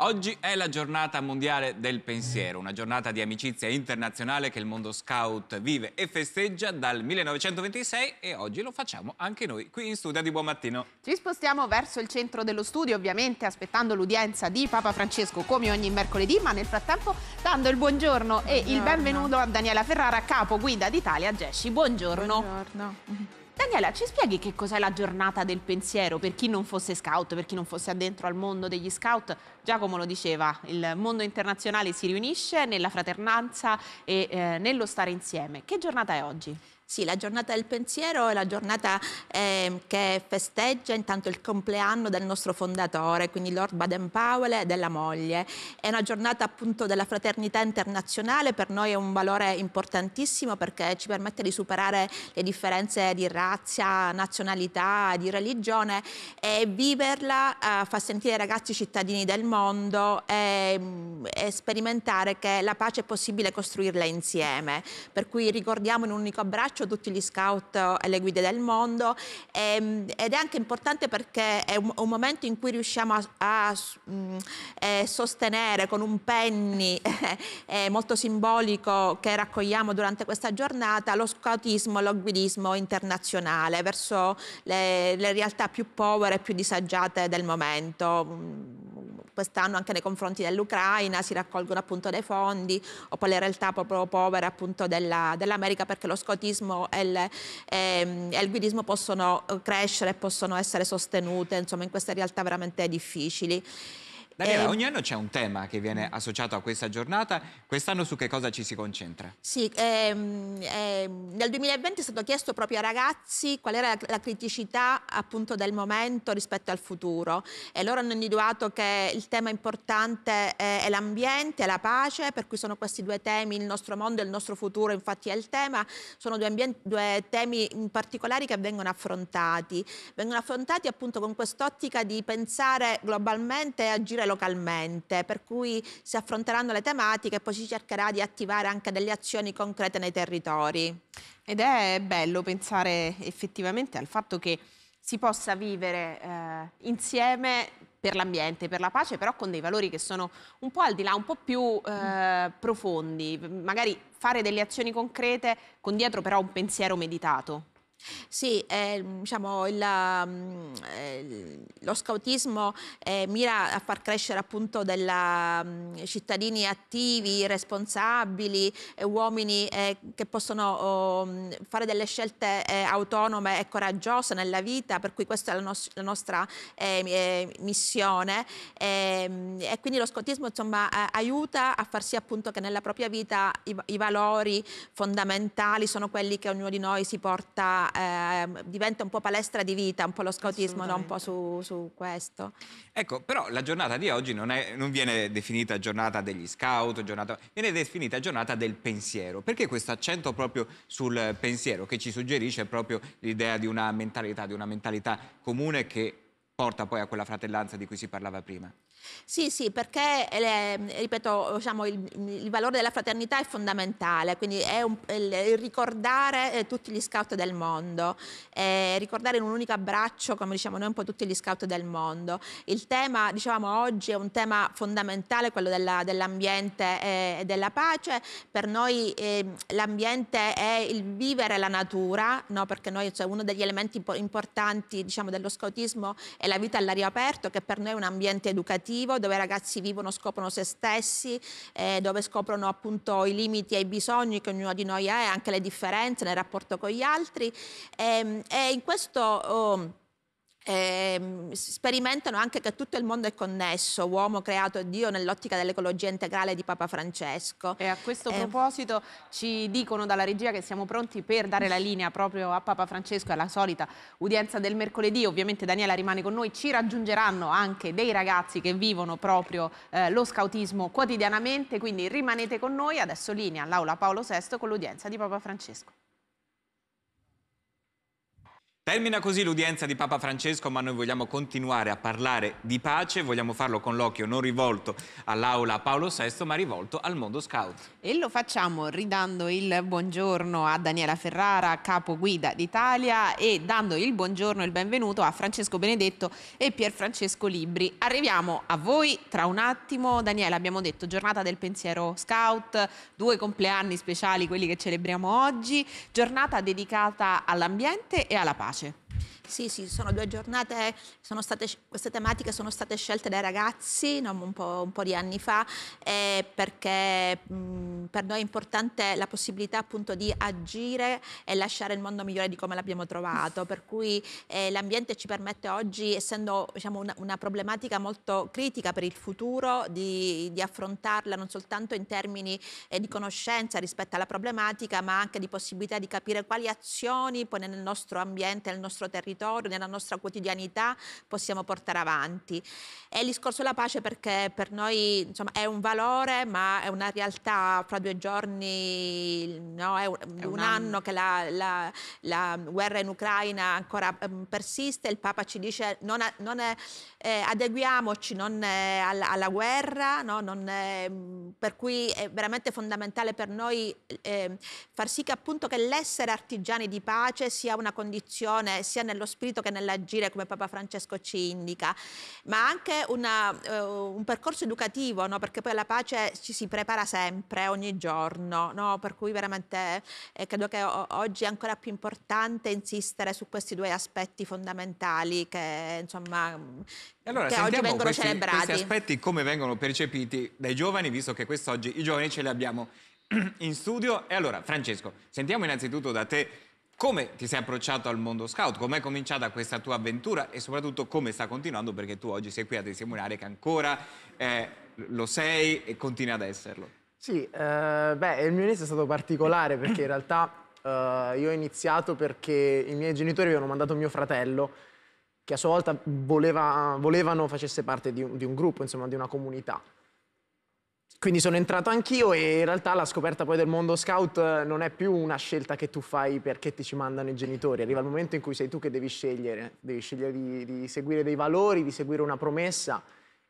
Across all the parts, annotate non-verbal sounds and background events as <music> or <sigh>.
Oggi è la giornata mondiale del pensiero, una giornata di amicizia internazionale che il mondo scout vive e festeggia dal 1926 e oggi lo facciamo anche noi qui in studio di Buon Mattino. Ci spostiamo verso il centro dello studio, ovviamente aspettando l'udienza di Papa Francesco come ogni mercoledì, ma nel frattempo dando il buongiorno, buongiorno. e il benvenuto a Daniela Ferrara, capo guida d'Italia Gesci. Buongiorno. Buongiorno. Daniela, ci spieghi che cos'è la giornata del pensiero per chi non fosse scout, per chi non fosse addentro al mondo degli scout? Giacomo lo diceva, il mondo internazionale si riunisce nella fraternanza e eh, nello stare insieme. Che giornata è oggi? Sì, la giornata del pensiero è la giornata eh, che festeggia intanto il compleanno del nostro fondatore, quindi Lord Baden-Powell e della moglie. È una giornata appunto della fraternità internazionale, per noi è un valore importantissimo perché ci permette di superare le differenze di razza, nazionalità, di religione e viverla eh, fa sentire i ragazzi cittadini del mondo e, mm, e sperimentare che la pace è possibile costruirla insieme. Per cui ricordiamo in un unico abbraccio abbraccio tutti gli scout eh, e le guide del mondo e, ehm, ed è anche importante perché è un, un momento in cui riusciamo a, a, a mm, eh, sostenere con un penny <laughs> eh, molto simbolico che raccogliamo durante questa giornata lo scoutismo, lo guidismo internazionale verso le, le realtà più povere e più disagiate del momento. Mm quest'anno anche nei confronti dell'Ucraina, si raccolgono appunto dei fondi, oppure le realtà proprio povere appunto dell'America dell perché lo scotismo e il, e, ehm, e il, guidismo possono eh, crescere, e possono essere sostenute insomma in queste realtà veramente difficili. Daniela, eh, ogni anno c'è un tema che viene mm. associato a questa giornata, quest'anno su che cosa ci si concentra? Sì, ehm, ehm, nel 2020 è stato chiesto proprio ai ragazzi qual era la criticità appunto del momento rispetto al futuro e loro hanno individuato che il tema importante è, eh, è l'ambiente, la pace, per cui sono questi due temi, il nostro mondo e il nostro futuro infatti è il tema, sono due, due temi particolari che vengono affrontati, vengono affrontati appunto con quest'ottica di pensare globalmente e agire localmente, per cui si affronteranno le tematiche e poi si cercherà di attivare anche delle azioni concrete nei territori. Ed è bello pensare effettivamente al fatto che si possa vivere eh, insieme per l'ambiente, per la pace, però con dei valori che sono un po' al di là, un po' più eh, profondi, magari fare delle azioni concrete con dietro però un pensiero meditato. Sì, eh, diciamo, il, mm, eh, lo scautismo eh, mira a far crescere appunto della, mm, cittadini attivi, responsabili, eh, uomini eh, che possono oh, mm, fare delle scelte eh, autonome e coraggiose nella vita, per cui questa è la, no la nostra missione. Ehm, e quindi lo scautismo insomma, aiuta a far sì appunto che nella propria vita i, i valori fondamentali sono quelli che ognuno di noi si porta eh, diventa un po' palestra di vita, un po' lo scautismo, no? un po' su, su, questo. Ecco, però la giornata di oggi non, è, non viene definita giornata degli scout, giornata, viene definita giornata del pensiero. Perché questo accento proprio sul pensiero che ci suggerisce proprio l'idea di una mentalità, di una mentalità comune che porta poi a quella fratellanza di cui si parlava prima? Sì, sì, perché eh, ripeto, diciamo, il, il, valore della fraternità è fondamentale, quindi è un, il, il ricordare eh, tutti gli scout del mondo, eh, ricordare in un unico abbraccio, come diciamo noi, un po' tutti gli scout del mondo. Il tema, diciamo, oggi è un tema fondamentale, quello dell'ambiente dell eh, e della pace. Per noi ehm, l'ambiente è il vivere la natura, no? perché noi, cioè, uno degli elementi importanti diciamo, dello scoutismo è la vita all'aria aperta, che per noi è un ambiente educativo educativo dove i ragazzi vivono, scoprono se stessi, eh, dove scoprono appunto i limiti e i bisogni che ognuno di noi ha e anche le differenze nel rapporto con gli altri. E, ehm, e in questo... Oh, eh, sperimentano anche che tutto il mondo è connesso, uomo creato Dio nell'ottica dell'ecologia integrale di Papa Francesco. E a questo eh. proposito ci dicono dalla regia che siamo pronti per dare la <laughs> linea proprio a Papa Francesco alla solita udienza del mercoledì. Ovviamente Daniela rimane con noi, ci raggiungeranno anche dei ragazzi che vivono proprio eh, lo scautismo quotidianamente, quindi rimanete con noi. Adesso linea all'Aula Paolo VI con l'udienza di Papa Francesco. Termina così l'udienza di Papa Francesco, ma noi vogliamo continuare a parlare di pace, vogliamo farlo con l'occhio non rivolto all'aula Paolo VI, ma rivolto al mondo scout. E lo facciamo ridando il buongiorno a Daniela Ferrara, capo guida d'Italia, e dando il buongiorno e il benvenuto a Francesco Benedetto e Pier Francesco Libri. Arriviamo a voi tra un attimo. Daniela, abbiamo detto giornata del pensiero scout, due compleanni speciali, quelli che celebriamo oggi, giornata dedicata all'ambiente e alla pace. наші. Sì, sì, sono due giornate, sono state, queste tematiche sono state scelte dai ragazzi no, un, po', un, po', di anni fa eh, perché mh, mhmm, per noi è importante la possibilità appunto di agire e lasciare il mondo migliore di come l'abbiamo trovato, per cui eh, l'ambiente ci permette oggi, essendo diciamo, una, una, problematica molto critica per il futuro, di, di affrontarla non soltanto in termini eh, di conoscenza rispetto alla problematica, ma anche di possibilità di capire quali azioni poi nel nostro ambiente, nel nostro territorio, territorio, nella nostra quotidianità possiamo portare avanti. E il discorso della pace perché per noi insomma, è un valore, ma è una realtà fra due giorni, no? è, un, è un, un anno. anno, che la, la, la, guerra in Ucraina ancora um, persiste, il Papa ci dice non, non è, eh, adeguiamoci non è, alla, alla, guerra, no? Mm, per cui è veramente fondamentale per noi eh, far sì che appunto che l'essere artigiani di pace sia una condizione sia nello spirito che nell'agire, come Papa Francesco ci indica, ma anche una, eh, un percorso educativo, no? perché poi alla pace ci si prepara sempre, ogni giorno, no? per cui veramente eh, credo che oggi è ancora più importante insistere su questi due aspetti fondamentali che, insomma, mm, allora, che oggi vengono questi, celebrati. Questi aspetti come vengono percepiti dai giovani, visto che quest'oggi i giovani ce li abbiamo <clears throat> in studio. E allora, Francesco, sentiamo innanzitutto da te come ti sei approcciato al mondo scout? Com'è cominciata questa tua avventura e soprattutto come sta continuando? Perché tu oggi sei qui a testimoniare che ancora eh, lo sei e continui ad esserlo. Sì, eh, beh, il mio inizio è stato particolare perché in realtà eh, io ho iniziato perché i miei genitori avevano mandato mio fratello che a sua volta voleva, volevano facesse parte di un, di un gruppo, insomma, di una comunità. Quindi sono entrato anch'io e in realtà la scoperta poi del mondo scout eh, non è più una scelta che tu fai perché ti ci mandano i genitori, arriva il momento in cui sei tu che devi scegliere, devi scegliere di, di seguire dei valori, di seguire una promessa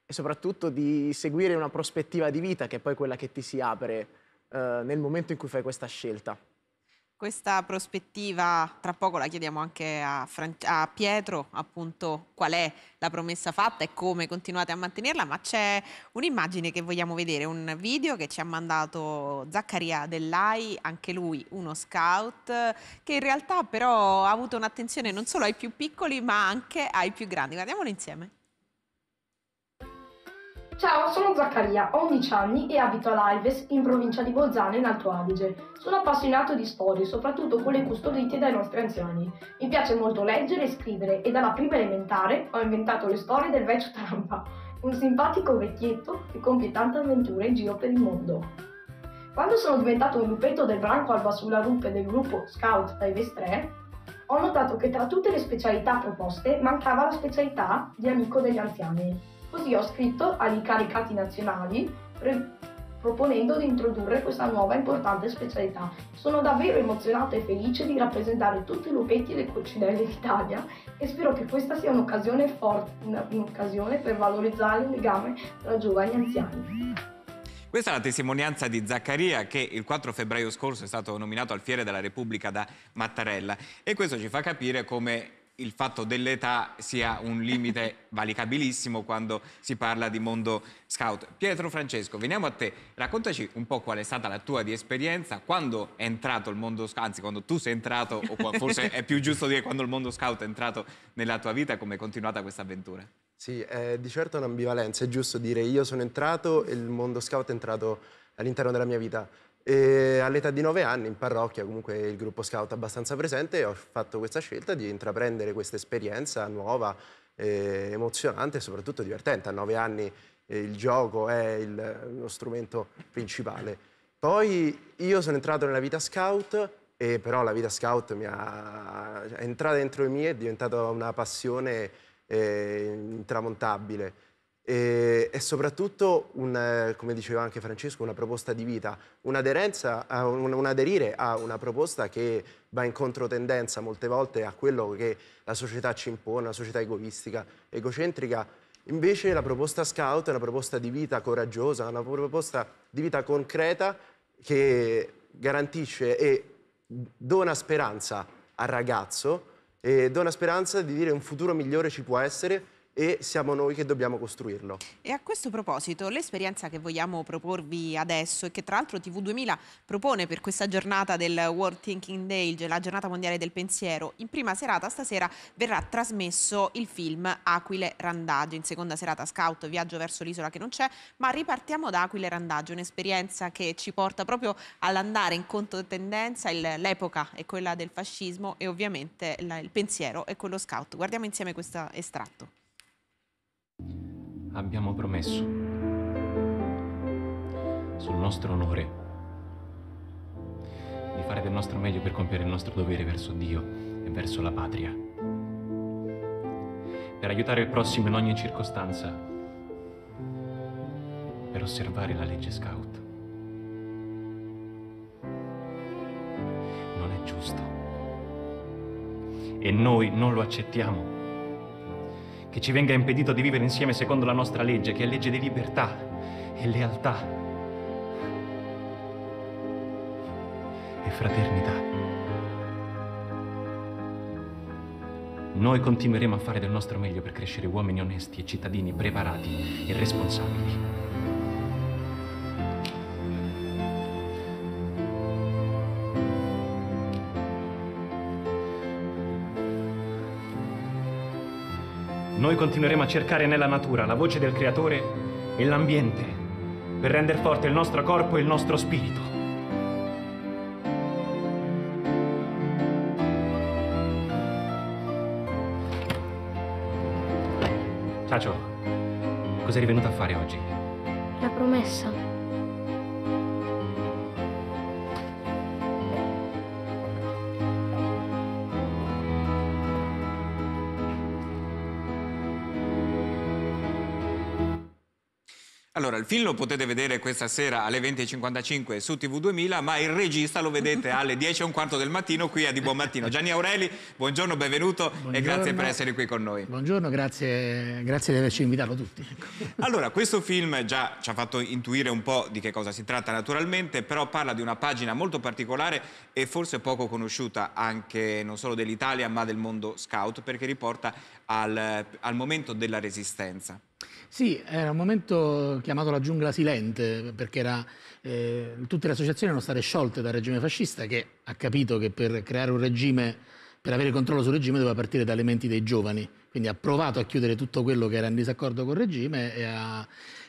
e soprattutto di seguire una prospettiva di vita che è poi quella che ti si apre eh, nel momento in cui fai questa scelta. Questa prospettiva tra poco la chiediamo anche a, Fran a Pietro, appunto qual è la promessa fatta e come continuate a mantenerla, ma c'è un'immagine che vogliamo vedere, un video che ci ha mandato Zaccaria Dellai, anche lui uno scout, che in realtà però ha avuto un'attenzione non solo ai più piccoli ma anche ai più grandi. Guardiamolo insieme. Ciao, sono Zaccaria, ho 11 anni e abito a Laives, in provincia di Bolzano, in Alto Adige. Sono appassionato di storie, soprattutto quelle custodite dai nostri anziani. Mi piace molto leggere e scrivere e dalla prima elementare ho inventato le storie del vecchio Tarampa, un simpatico vecchietto che compie tante avventure in giro per il mondo. Quando sono diventato un lupetto del branco alba sulla rupe del gruppo Scout Laives 3, ho notato che tra tutte le specialità proposte mancava la specialità di amico degli anziani. Così ho scritto agli incaricati nazionali proponendo di introdurre questa nuova importante specialità. Sono davvero emozionata e felice di rappresentare tutti i lupetti e le coccinelle d'Italia e spero che questa sia un'occasione forte, un'occasione per valorizzare il legame tra giovani e anziani. Questa è la testimonianza di Zaccaria che il 4 febbraio scorso è stato nominato al Fiere della Repubblica da Mattarella e questo ci fa capire come il fatto dell'età sia un limite <laughs> valicabilissimo quando si parla di mondo scout. Pietro Francesco, veniamo a te. Raccontaci un po' qual è stata la tua di esperienza, quando è entrato il mondo scout, anzi quando tu sei entrato, o forse è più giusto dire quando il mondo scout è entrato nella tua vita, come è continuata questa avventura? Sì, eh, di certo è un'ambivalenza, è giusto dire io sono entrato e il mondo scout è entrato all'interno della mia vita. E all'età di 9 anni in parrocchia comunque il gruppo scout è abbastanza presente e ho fatto questa scelta di intraprendere questa esperienza nuova, eh, emozionante e soprattutto divertente. A 9 anni eh, il gioco è il, lo strumento principale. Poi io sono entrato nella vita scout e però la vita scout mi ha, è entrata dentro di me, è diventata una passione eh, intramontabile e, eh, e soprattutto, un, eh, come diceva anche Francesco, una proposta di vita, un'aderenza, un, un aderire a una proposta che va in controtendenza molte volte a quello che la società ci impone, una società egoistica, egocentrica, Invece la proposta scout è una proposta di vita coraggiosa, una proposta di vita concreta che garantisce e dona speranza al ragazzo e dona speranza di dire un futuro migliore ci può essere e siamo noi che dobbiamo costruirlo. E a questo proposito, l'esperienza che vogliamo proporvi adesso e che tra l'altro TV2000 propone per questa giornata del World Thinking Day, la giornata mondiale del pensiero, in prima serata stasera verrà trasmesso il film Aquile Randaggio, in seconda serata Scout, viaggio verso l'isola che non c'è, ma ripartiamo da Aquile Randaggio, un'esperienza che ci porta proprio all'andare in controtendenza, l'epoca è quella del fascismo e ovviamente il pensiero è quello Scout. Guardiamo insieme questo estratto abbiamo promesso sul nostro onore di fare del nostro meglio per compiere il nostro dovere verso Dio e verso la patria, per aiutare il prossimo in ogni circostanza, per osservare la legge scout. Non è giusto e noi non lo accettiamo che ci venga impedito di vivere insieme secondo la nostra legge, che è legge di libertà e lealtà e fraternità. Noi continueremo a fare del nostro meglio per crescere uomini onesti e cittadini preparati e responsabili. Noi continueremo a cercare nella natura la voce del Creatore e l'ambiente per rendere forte il nostro corpo e il nostro spirito. Ciacio, cos'è rivenuta a fare oggi? La promessa. Allora, il film lo potete vedere questa sera alle 20.55 su TV2000, ma il regista lo vedete alle 10.15 del mattino qui a Di Buon Mattino. Gianni Aureli, buongiorno, benvenuto buongiorno. e grazie per essere qui con noi. Buongiorno, grazie, grazie di averci invitato tutti. <laughs> Allora, questo film già ci ha fatto intuire un po' di che cosa si tratta naturalmente, però parla di una pagina molto particolare e forse poco conosciuta anche non solo dell'Italia ma del mondo scout, perché riporta al, al momento della resistenza. Sì, era un momento chiamato la giungla silente, perché era, eh, tutte le associazioni erano state sciolte dal regime fascista che ha capito che per creare un regime, per avere controllo sul regime doveva partire dalle menti dei giovani, quindi ha provato a chiudere tutto quello che era in disaccordo col regime e ha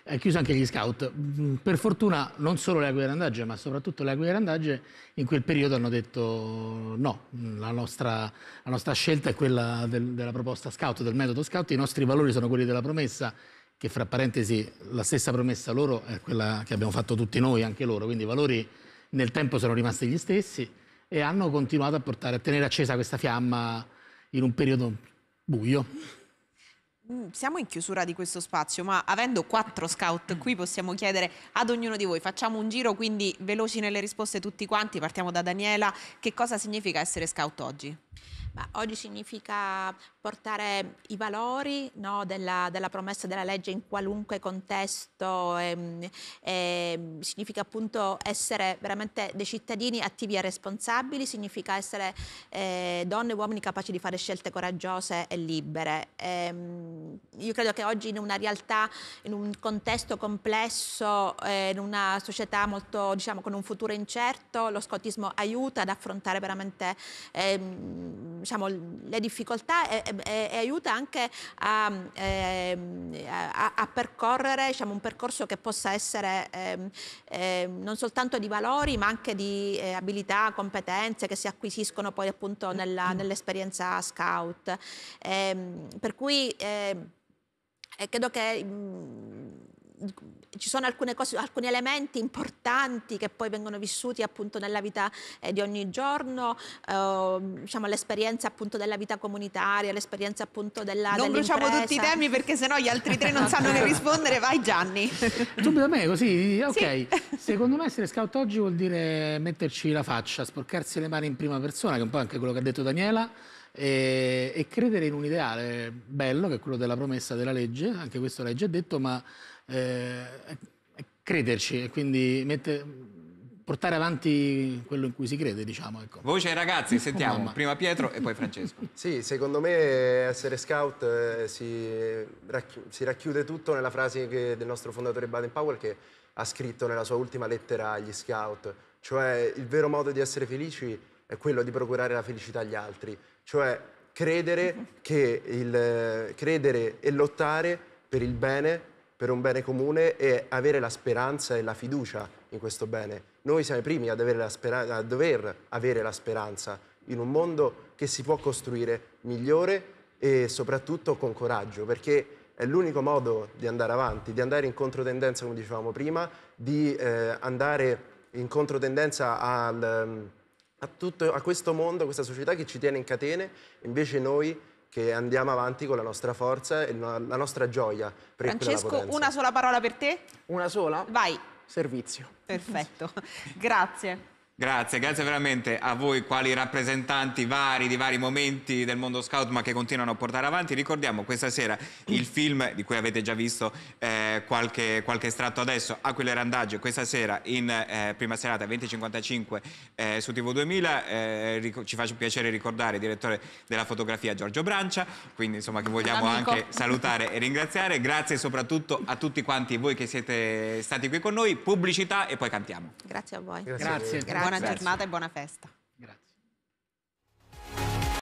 eh, chiuso anche gli scout. Mm, per fortuna non solo le Acque Grandaggio, ma soprattutto le Acque Grandaggio in quel periodo hanno detto no, la nostra, la nostra scelta è quella del, della proposta scout, del metodo scout, i nostri valori sono quelli della promessa, che fra parentesi la stessa promessa loro è quella che abbiamo fatto tutti noi, anche loro, quindi i valori nel tempo sono rimasti gli stessi e hanno continuato a portare, a tenere accesa questa fiamma in un periodo buio. Mm, siamo in chiusura di questo spazio, ma avendo quattro scout mm. qui possiamo chiedere ad ognuno di voi, facciamo un giro quindi veloci nelle risposte tutti quanti, partiamo da Daniela, che cosa significa essere scout oggi? ma oggi significa portare i valori no, della, della, promessa della legge in qualunque contesto, e, ehm, e ehm, significa appunto essere veramente dei cittadini attivi e responsabili, significa essere eh, donne e uomini capaci di fare scelte coraggiose e libere. E, ehm, io credo che oggi in una realtà, in un contesto complesso, eh, in una società molto, diciamo, con un futuro incerto, lo scottismo aiuta ad affrontare veramente... Eh, diciamo, le difficoltà e, e, e, aiuta anche a, mm, ehm, a, a percorrere diciamo, un percorso che possa essere ehm, ehm, non soltanto di valori ma anche di eh, abilità, competenze che si acquisiscono poi appunto mm. nell'esperienza nell scout. per cui credo che mm, ci sono alcune cose, alcuni elementi importanti che poi vengono vissuti appunto nella vita eh, di ogni giorno, eh, diciamo l'esperienza appunto della vita comunitaria, l'esperienza appunto della Non bruciamo tutti i temi perché sennò gli altri tre non sanno ne rispondere, vai Gianni. <laughs> Subito a me così, ok. Sì. Secondo me essere scout oggi vuol dire metterci la faccia, sporcarsi le mani in prima persona, che è un po' anche quello che ha detto Daniela. E, e, credere in un ideale bello che è quello della promessa della legge, anche questo l'hai già detto, ma eh, eh, crederci e quindi mette, portare avanti quello in cui si crede, diciamo. Ecco. Voce ai ragazzi, sentiamo, Mamma. prima Pietro e poi Francesco. <laughs> sì, secondo me essere scout eh, si, racchi si, racchiude tutto nella frase che, del nostro fondatore Baden Powell che ha scritto nella sua ultima lettera agli scout, cioè il vero modo di essere felici è quello di procurare la felicità agli altri, cioè credere, che il, credere e lottare per il bene per un bene comune e avere la speranza e la fiducia in questo bene. Noi siamo i primi a, a dover avere la speranza in un mondo che si può costruire migliore e soprattutto con coraggio, perché è l'unico modo di andare avanti, di andare in controtendenza, come dicevamo prima, di eh, andare in controtendenza al, a, tutto, a questo mondo, a questa società che ci tiene in catene, invece noi che andiamo avanti con la nostra forza e la nostra gioia. Per Francesco, una sola parola per te? Una sola? Vai. Servizio. Perfetto, <laughs> grazie. Grazie, grazie veramente a voi quali rappresentanti vari di vari momenti del mondo scout ma che continuano a portare avanti. Ricordiamo questa sera il film di cui avete già visto eh, qualche, qualche, estratto adesso, Aquile Randaggio, questa sera in eh, prima serata 20.55 eh, su TV2000. Eh, ci faccio piacere ricordare il direttore della fotografia Giorgio Brancia, quindi insomma che vogliamo anche salutare e ringraziare. Grazie soprattutto a tutti quanti voi che siete stati qui con noi. Pubblicità e poi cantiamo. Grazie a voi. Grazie. grazie. grazie buona giornata e buona festa.